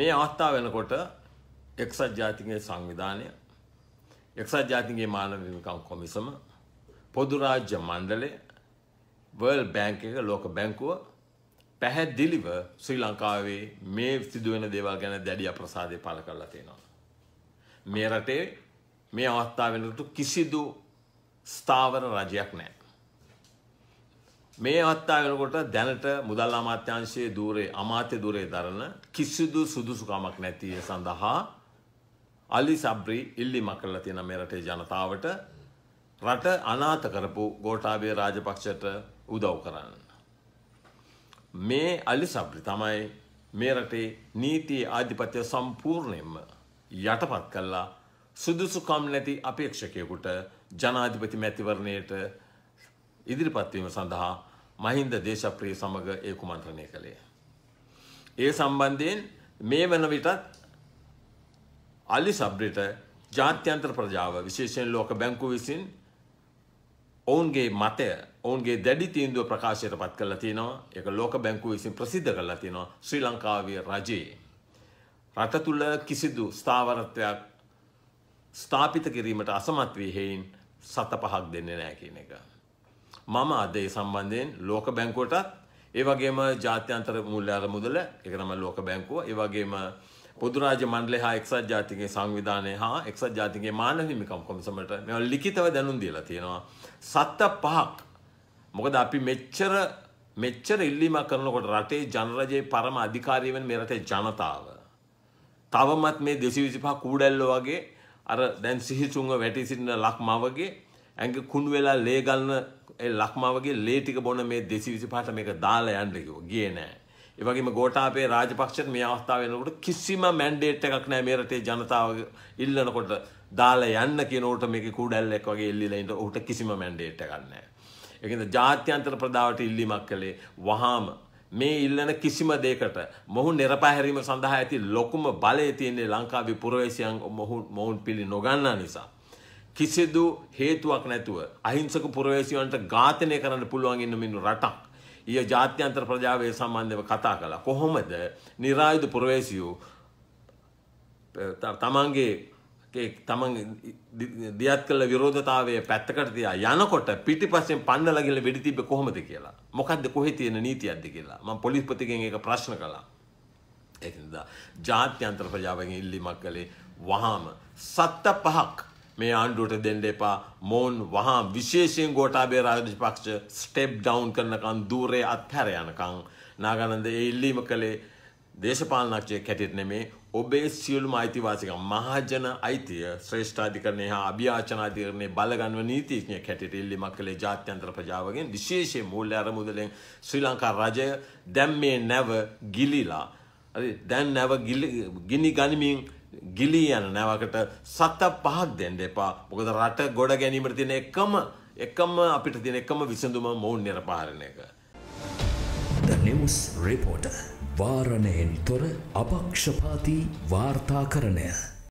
මේ අවස්ථාව වෙනකොට එක්සත් ජාතින්ගේ සංවිධානය එක්සත් ජාතින්ගේ මානව හිමිකම් කොමිසම පොදු රාජ්‍ය මණ්ඩලය වර්ල් බැංක් එක ලෝක බැංකුව පැහැදිලිව ශ්‍රී ලංකාවේ මේ සිදුවෙන දේවල් ගැන දැඩි අප්‍රසාදය පළ කරලා තියෙනවා. මේ රටේ මේ අවස්ථාව වෙනකොට කිසිදු ස්ථාවර රජයක් නැහැ. මේ අවස්ථාවනකොට දැනට මුදල් අමාත්‍යංශයේ දූරේ අමාත්‍ය දූරේ දරන කිසිදු සුදුසුකමක් නැති සඳහා අලි සබ්‍රි ඉල්ලීමක් කරලා තියෙන මේ රටේ ජනතාවට රට අනාථ කරපු ගෝඨාභය රාජපක්ෂට උදව් කරන්න. මේ අලි සබ්‍රි තමයි මේ රටේ නීති ආධිපත්‍ය සම්පූර්ණයෙන්ම යටපත් කළා සුදුසුකම් නැති අපේක්ෂකයෙකුට ජනාධිපති මැතිවරණයට ඉදිරිපත්වීම සඳහා මහින්ද දේශප්‍රිය සමග ඒ කුමන්ත්‍රණය කළේ. ඒ සම්බන්ධයෙන් මේ වන විටත් අලි සබ්රිට ජාත්‍යන්තර ප්‍රජාව විශේෂයෙන් ලෝක බැංකු විසින් ඔවුන්ගේ මතය ඔවුන්ගේ දැඩි තීන්දුව ප්‍රකාශයට පත් කරලා තියෙනවා. ඒක ලෝක බැංකුව විසින් ප්‍රසිද්ධ කරලා තියෙනවා ශ්‍රී ලංකාවේ රජයේ. රට තුල කිසිදු ස්ථාවරත්වයක් ස්ථාපිත කිරීමට අසමත් වී හේයින් සත පහක් දෙන්නේ නැහැ කියන එක. මම අදේ සම්බන්ධයෙන් ලෝක බැංකුවටත් ඒවගේම ජාත්‍යන්තර මුල්්‍යයාර මුදල එකනම ලෝක බැංකුව ඒවගේම පුදුරාජ මණ්ඩලෙ හා එක්සත් ජාතිගේ සංවිධානය හා එක්සත් ජාතිගේ මානහිමිකම් කොමිසමට මෙ ලිකිතව දැනුම් දීලා තියෙනවා. සත්ත පහක් මොකද අපි මෙච්චර මෙච්චර ඉල්ලීමක් කරනකොට රටේ ජනරජයේ පරම අධිකාරී වෙන මේ රටේ ජනතාව. තවමත් මේ දෙසිවිසිපා කූඩැල්ල වගේ අර දැන් සිහිසුන්ව වැටි සිටින ලක් මවගේ ඇඟ කුණු වෙලා ලේ ගන්න ලක්මාවගේ ලේටික බොන මේ දෙසිවිසි පහට මේක දාලා යන්න කිව්වා. ගියේ නෑ. ඒ වගේම ගෝඨාපේ රාජපක්ෂත් මේ අවස්ථාව වෙනකොට කිසිම මැන්ඩේට් එකක් නෑ මේ රටේ ජනතාව ඉල්ලනකොට දාලා යන්න කියන උට මේකේ කුඩැල්ලක් වගේ ඉල්ලලා ඉන්න උට කිසිම මැන්ඩේට් එකක් නෑ. ඒකෙන්ද ජාත්‍යන්තර ප්‍රදාවට ඉල්ලීමක් කළේ වහාම මේ ඉල්ලන කිසිම දෙයකට මොහු නිරපහැරීම සඳහා ඇති ලොකුම බලය තියෙන්නේ ලංකාවේ පුරවැසියන් මොහු මොවුන් පිළි නොගන්නා නිසා. කිසිදු හේතුවක් නැතුව අහිංසක පුරවැසියන්ට ඝාතනය කරන්න පුළුවන් ඉන්න මිනු රටක් ඊය ජාත්‍යන්තර ප්‍රජාවේ සම්බන්ධව කතා කළා. කොහොමද નિરાයුධ පුරවැසියෝ තමන්ගේ තමන් දියත් කළ විරෝධතාවය පැත්තකට තියා යනකොට පිටිපස්සෙන් පන්නලා ගිහලා වෙඩි තිබ්බේ කොහොමද කියලා. මොකද්ද කොහේ තියෙන නීතියක්ද කියලා. මම පොලිස්පතිගෙන් ඒක ප්‍රශ්න කළා. ඒ නිසා ජාත්‍යන්තර ප්‍රජාවෙන් ඉල්ලීමක් කළේ වහාම සත්ත පහක් මේ ආණ්ඩුවට දෙන්න එපා මොවුන් වහා විශේෂයෙන් ගෝටාබේ රාජපක්ෂ ස්ටෙප් ඩවුන් කරනකන් দূරේ අත්හැර යනකම් නාගානන්ද ඒ ඉල්ලීම කළේ දේශපාලනඥයෙක් හැටියට නෙමේ ඔබේ සියලුම අයිතිවාසිකම් මහජන අයිතිය ශ්‍රේෂ්ඨාධිකරණය හා අභියාචනාධිකරණය බලගන්ව නීතිඥයෙක් හැටියට ඉල්ලීමක් කළේ ජාත්‍යන්තර ප්‍රජාවගෙන් විශේෂයෙන් මූල්‍ය අරමුදලෙන් ශ්‍රී ලංකා රජය දැන් මේ නැව ගිලිලා හරි දැන් නැව ගිනි ගනිමින් ගිලී යන නැවකට සත පහක් දෙන්න එපා මොකද රට ගොඩ ගැනීමට තියෙන එකම එකම අපිට තියෙන එකම විසඳුම මොවුන් නිරපාරණ එක. The News Reporter වාරණයෙන් තොර අපක්ෂපාති වාර්තාකරණය